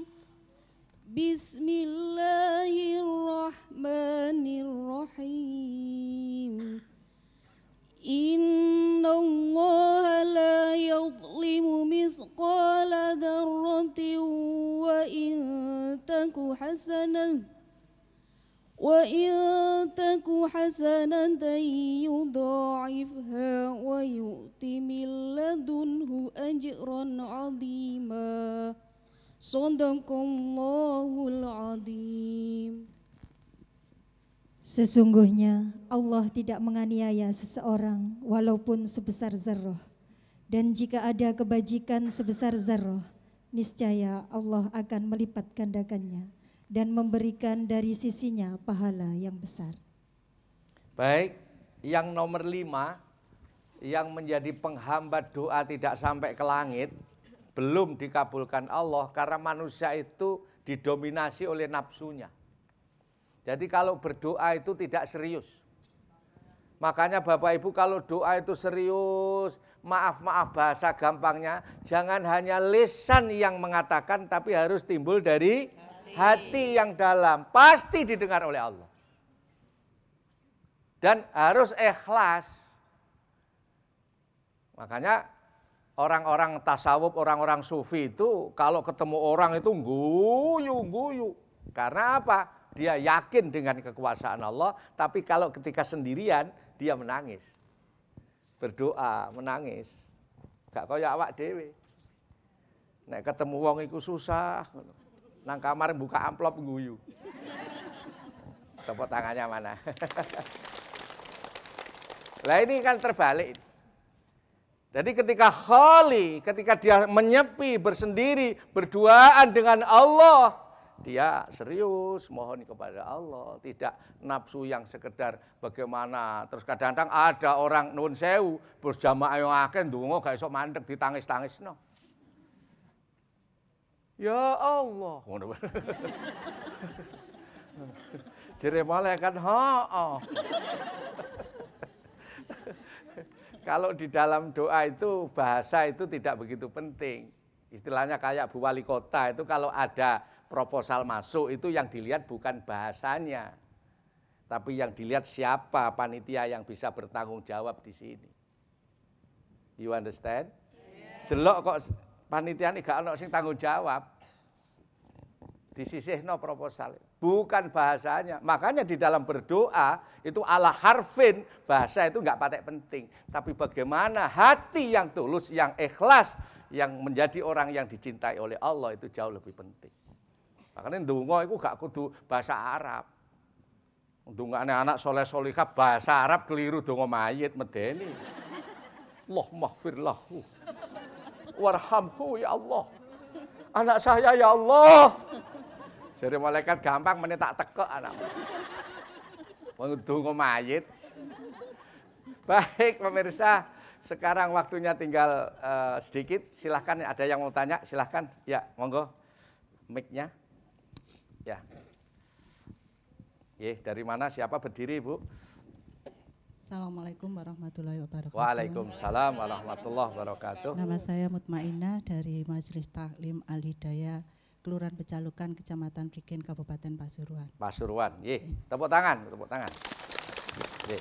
بسم الله الرحمن الرحيم إن الله لا يظلم مثقال ذرة وإن تك حسنةً وإن تك حسنة يضاعفها من لدنه أجرا عظيما صدق Sesungguhnya Allah tidak menganiaya seseorang walaupun sebesar zarah dan jika ada kebajikan sebesar zarah niscaya Allah akan melipat dan memberikan dari sisinya pahala yang besar. Baik, yang nomor lima yang menjadi penghambat doa tidak sampai ke langit belum dikabulkan Allah karena manusia itu didominasi oleh nafsunya. Jadi kalau berdoa itu tidak serius. Makanya Bapak Ibu kalau doa itu serius, maaf-maaf bahasa gampangnya, jangan hanya lesan yang mengatakan tapi harus timbul dari hati yang dalam pasti didengar oleh Allah. Dan harus ikhlas. Makanya orang-orang tasawuf, orang-orang sufi itu kalau ketemu orang itu guyu-guyu. Karena apa? Dia yakin dengan kekuasaan Allah, tapi kalau ketika sendirian dia menangis. Berdoa, menangis. Gak kaya awak dewi. Nek ketemu wong iku susah. Nang kamar buka amplop guyu. Tepuk tangannya mana? Lah ini kan terbalik. Jadi ketika kholi, ketika dia menyepi, bersendiri, berduaan dengan Allah, dia serius mohon kepada Allah, tidak nafsu yang sekedar bagaimana. Terus kadang-kadang ada orang nun sewu, berjamaah yang akan dungu, gak esok mandek ditangis-tangis no. Ya Allah. Ngono. Jere malaikat ha. Kalau di dalam doa itu bahasa itu tidak begitu penting. Istilahnya kayak Bu Wali Kota itu kalau ada proposal masuk itu yang dilihat bukan bahasanya. Tapi yang dilihat siapa panitia yang bisa bertanggung jawab di sini. You understand? Yeah. Delok kok ini gak ada sing tanggung jawab. di sisi no proposal. Bukan bahasanya. Makanya di dalam berdoa itu ala harfin bahasa itu nggak patek penting. Tapi bagaimana hati yang tulus, yang ikhlas, yang menjadi orang yang dicintai oleh Allah itu jauh lebih penting. Makanya Dungo, itu gak kudu bahasa Arab. Dungo anak-anak soleh solihah bahasa Arab keliru Dungo mayit medeni. Allah mahfir lahu warhamhu ya Allah. Anak saya ya Allah. Jadi malaikat gampang menit tak anak. Mengedung mayit. Baik pemirsa, sekarang waktunya tinggal uh, sedikit. Silahkan ada yang mau tanya, silahkan. Ya, monggo mic-nya. Ya. Ye, dari mana siapa berdiri, Bu? Assalamualaikum warahmatullahi wabarakatuh. Waalaikumsalam warahmatullahi wabarakatuh. Nama saya Mutmainah dari Majelis Taklim Al Hidayah Kelurahan Pecalukan, Kecamatan Prigen, Kabupaten Pasuruan. Pasuruan, ye. Tepuk tangan, tepuk tangan. Ye.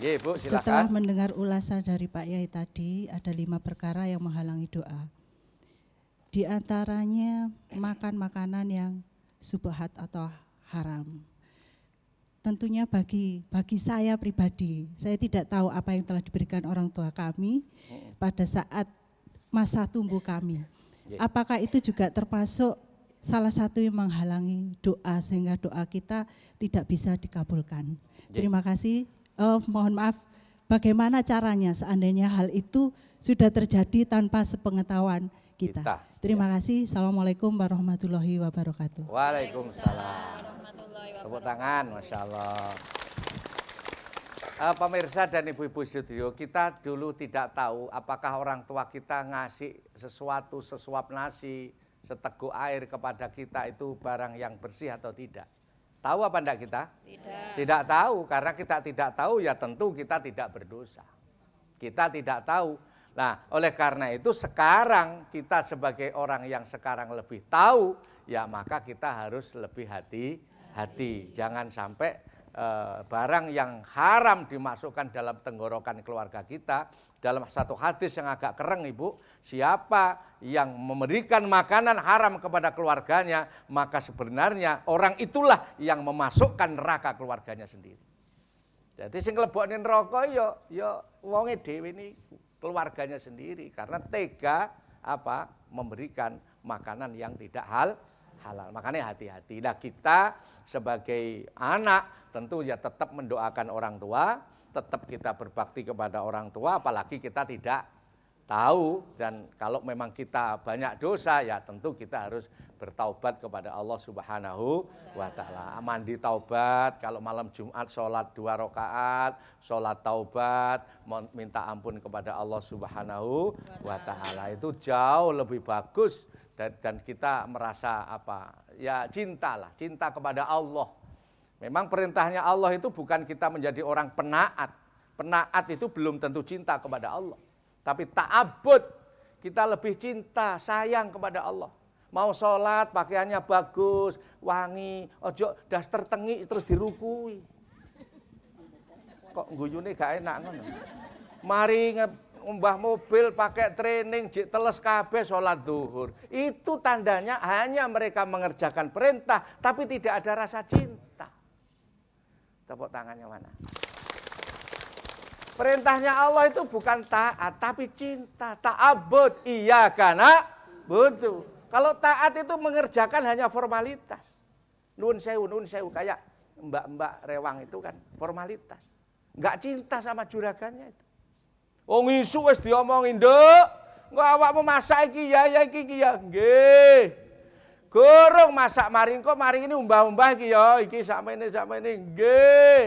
Ye, Bu, silakan. Setelah mendengar ulasan dari Pak Yai tadi, ada lima perkara yang menghalangi doa. Di antaranya makan makanan yang subhat atau haram tentunya bagi bagi saya pribadi, saya tidak tahu apa yang telah diberikan orang tua kami hmm. pada saat masa tumbuh kami. Ya. Apakah itu juga termasuk salah satu yang menghalangi doa sehingga doa kita tidak bisa dikabulkan? Ya. Terima kasih. Oh, mohon maaf. Bagaimana caranya seandainya hal itu sudah terjadi tanpa sepengetahuan kita? Terima ya. kasih. Assalamualaikum warahmatullahi wabarakatuh. Waalaikumsalam. Tepuk tangan, Masya Allah. Uh, pemirsa dan ibu-ibu studio, kita dulu tidak tahu apakah orang tua kita ngasih sesuatu, sesuap nasi, seteguk air kepada kita itu barang yang bersih atau tidak. Tahu apa enggak kita? Tidak. Tidak tahu, karena kita tidak tahu ya tentu kita tidak berdosa. Kita tidak tahu. Nah, oleh karena itu sekarang kita sebagai orang yang sekarang lebih tahu, ya maka kita harus lebih hati hati. Jangan sampai e, barang yang haram dimasukkan dalam tenggorokan keluarga kita. Dalam satu hadis yang agak kereng Ibu, siapa yang memberikan makanan haram kepada keluarganya, maka sebenarnya orang itulah yang memasukkan neraka keluarganya sendiri. Jadi sing lebokne rokok yo ya, yo ya, wonge dewi ini keluarganya sendiri karena tega apa memberikan makanan yang tidak hal halal. Makanya hati-hati. Nah kita sebagai anak tentu ya tetap mendoakan orang tua, tetap kita berbakti kepada orang tua, apalagi kita tidak tahu dan kalau memang kita banyak dosa ya tentu kita harus bertaubat kepada Allah Subhanahu wa taala. Mandi taubat, kalau malam Jumat sholat dua rakaat, sholat taubat, minta ampun kepada Allah Subhanahu wa taala. Itu jauh lebih bagus dan kita merasa apa ya cintalah cinta kepada Allah memang perintahnya Allah itu bukan kita menjadi orang penaat penaat itu belum tentu cinta kepada Allah tapi taabut kita lebih cinta sayang kepada Allah mau sholat pakaiannya bagus wangi ojo das tertengi terus dirukui kok guyune gak enak ngono mari umbah mobil pakai training jik teles kabeh sholat duhur itu tandanya hanya mereka mengerjakan perintah tapi tidak ada rasa cinta tepuk tangannya mana perintahnya Allah itu bukan taat tapi cinta ta'abud iya karena butuh kalau taat itu mengerjakan hanya formalitas nun sewu nun sewu kayak mbak-mbak rewang itu kan formalitas nggak cinta sama juragannya itu Wong isuk wis diomongi, Nduk. Engko awakmu masak iki ya, ya iki iki ya. Nggih. Gorong masak mari engko mari ini umbah-umbah iki ya, iki sakmene sakmene. Nggih.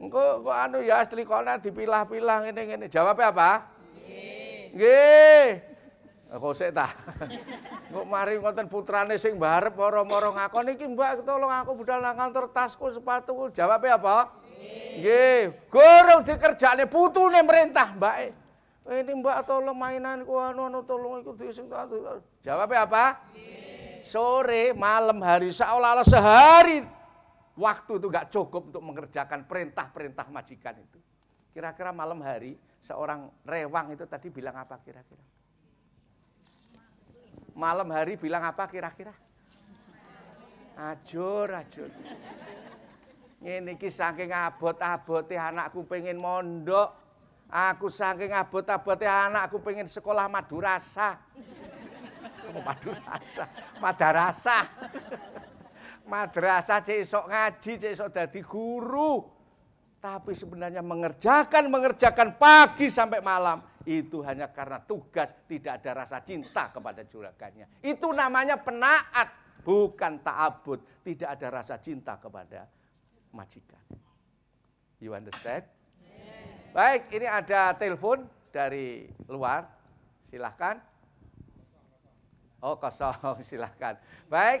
Engko kok anu ya strikone dipilah-pilah ngene ngene. Jawabnya apa? Nggih. Nggih. Kok sik ta? Kok mari ngoten putrane sing barep moro-moro ngakon iki Mbak tolong aku budal nang kantor tasku sepatuku. Jawabnya apa? Nggih. gorong dikerjane putune merintah, Mbak. Ini mbak tolong mainan ku anu anu tolong ikut diising tuh Jawabnya apa? Sore, malam hari seolah-olah sehari waktu itu gak cukup untuk mengerjakan perintah-perintah majikan itu. Kira-kira malam hari seorang rewang itu tadi bilang apa kira-kira? Malam hari bilang apa kira-kira? Ajur, ajur. Ini saking abot-abote anakku pengen mondok Aku saking abot anak aku pengen sekolah Oh, madurasa. Madrasah. Madrasah cek esok ngaji, cek esok jadi guru. Tapi sebenarnya mengerjakan, mengerjakan pagi sampai malam. Itu hanya karena tugas, tidak ada rasa cinta kepada juragannya. Itu namanya penaat, bukan ta'abud. Tidak ada rasa cinta kepada majikan. You understand? Baik, ini ada telepon dari luar. Silahkan. Oh kosong, silahkan. Baik,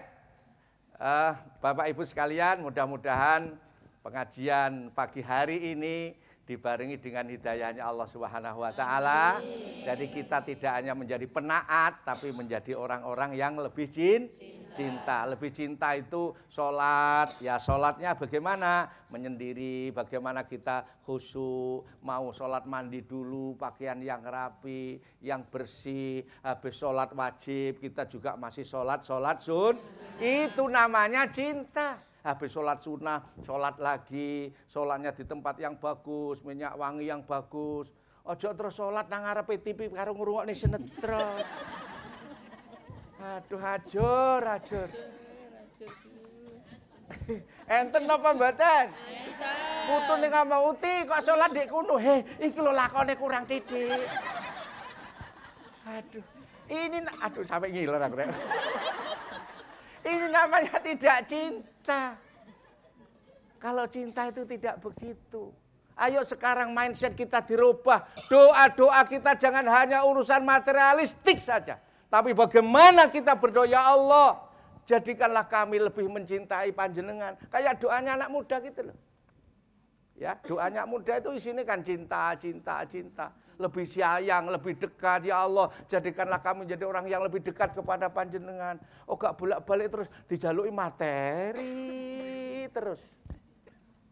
uh, Bapak Ibu sekalian mudah-mudahan pengajian pagi hari ini dibarengi dengan hidayahnya Allah Subhanahu wa taala. Jadi kita tidak hanya menjadi penaat tapi menjadi orang-orang yang lebih jin, cinta. Lebih cinta itu sholat. Ya sholatnya bagaimana? Menyendiri, bagaimana kita khusyuk. Mau sholat mandi dulu, pakaian yang rapi, yang bersih. Habis sholat wajib, kita juga masih sholat, sholat sun. Itu namanya cinta. Habis sholat sunnah, sholat lagi. Sholatnya di tempat yang bagus, minyak wangi yang bagus. Ojo terus sholat nang ngarepe TV karo ngrungokne sinetron. Aduh, hajur, hajur. Enten napa mboten? Enten. Putune ngomong uti kok salat ndek kuno. He, iki lho lakone kurang titik. Aduh, ini aduh sampai ngiler aku ini namanya tidak cinta. Kalau cinta itu tidak begitu. Ayo sekarang mindset kita dirubah. Doa-doa kita jangan hanya urusan materialistik saja. Tapi bagaimana kita berdoa, ya Allah, jadikanlah kami lebih mencintai panjenengan. Kayak doanya anak muda gitu loh. Ya, doanya muda itu di sini kan cinta, cinta, cinta. Lebih sayang, lebih dekat ya Allah. Jadikanlah kami jadi orang yang lebih dekat kepada panjenengan. Oh gak bolak-balik terus dijalui materi terus.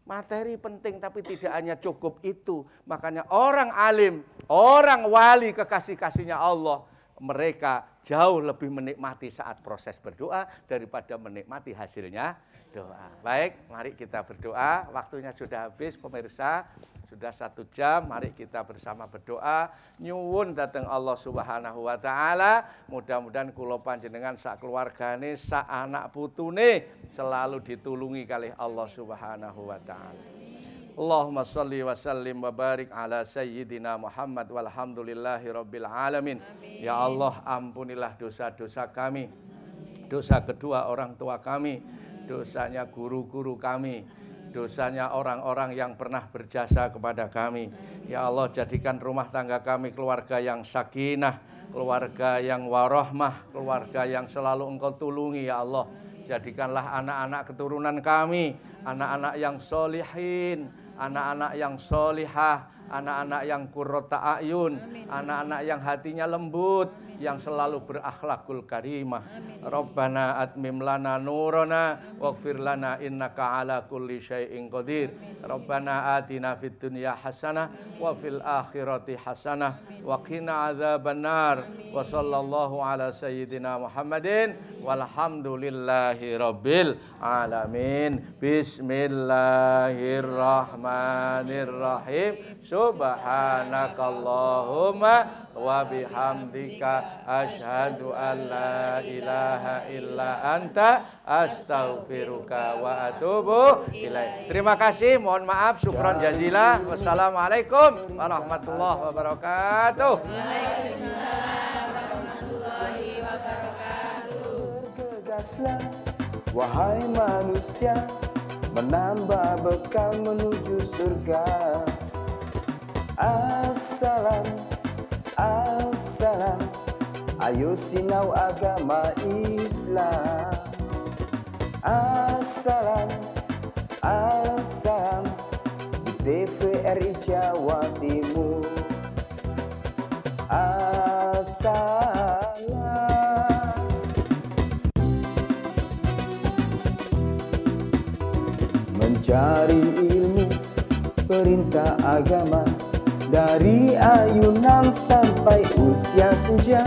Materi penting tapi tidak hanya cukup itu. Makanya orang alim, orang wali kekasih-kasihnya Allah mereka jauh lebih menikmati saat proses berdoa daripada menikmati hasilnya doa. Baik, mari kita berdoa. Waktunya sudah habis pemirsa. Sudah satu jam, mari kita bersama berdoa. Nyuwun datang Allah Subhanahu wa Ta'ala. Mudah-mudahan kulo panjenengan sak ini, sak anak putune selalu ditulungi kali Allah Subhanahu wa Ta'ala. Allahumma salli wa sallim wa barik ala sayyidina Muhammad walhamdulillahi rabbil alamin. Ya Allah ampunilah dosa-dosa kami. Dosa kedua orang tua kami, dosanya guru-guru kami, dosanya orang-orang yang pernah berjasa kepada kami. Ya Allah, jadikan rumah tangga kami keluarga yang sakinah, keluarga yang warohmah, keluarga yang selalu Engkau tulungi, ya Allah. Jadikanlah anak-anak keturunan kami, anak-anak yang solihin, anak-anak yang solihah, anak-anak yang kurota ayun, anak-anak yang hatinya lembut, Amin. yang selalu berakhlakul karimah. Amin. Rabbana atmim lana nurana waghfir lana innaka ala kulli syai'in qadir. Rabbana atina fid dunya hasanah wa fil akhirati hasanah wa qina adzabannar. Wa sallallahu ala sayyidina Muhammadin walhamdulillahi rabbil alamin. Bismillahirrahmanirrahim subhanakallahumma wa bihamdika asyhadu an la ilaha illa anta astaghfiruka wa atubu ilaik. Terima kasih, mohon maaf, syukron jazila. Wassalamualaikum warahmatullahi wabarakatuh. wahai manusia, menambah bekal menuju surga. Assalam, assalam Ayo sinau agama Islam Assalam, assalam Di TVRI Jawa Timur Assalam Mencari ilmu perintah agama dari ayunan sampai usia senja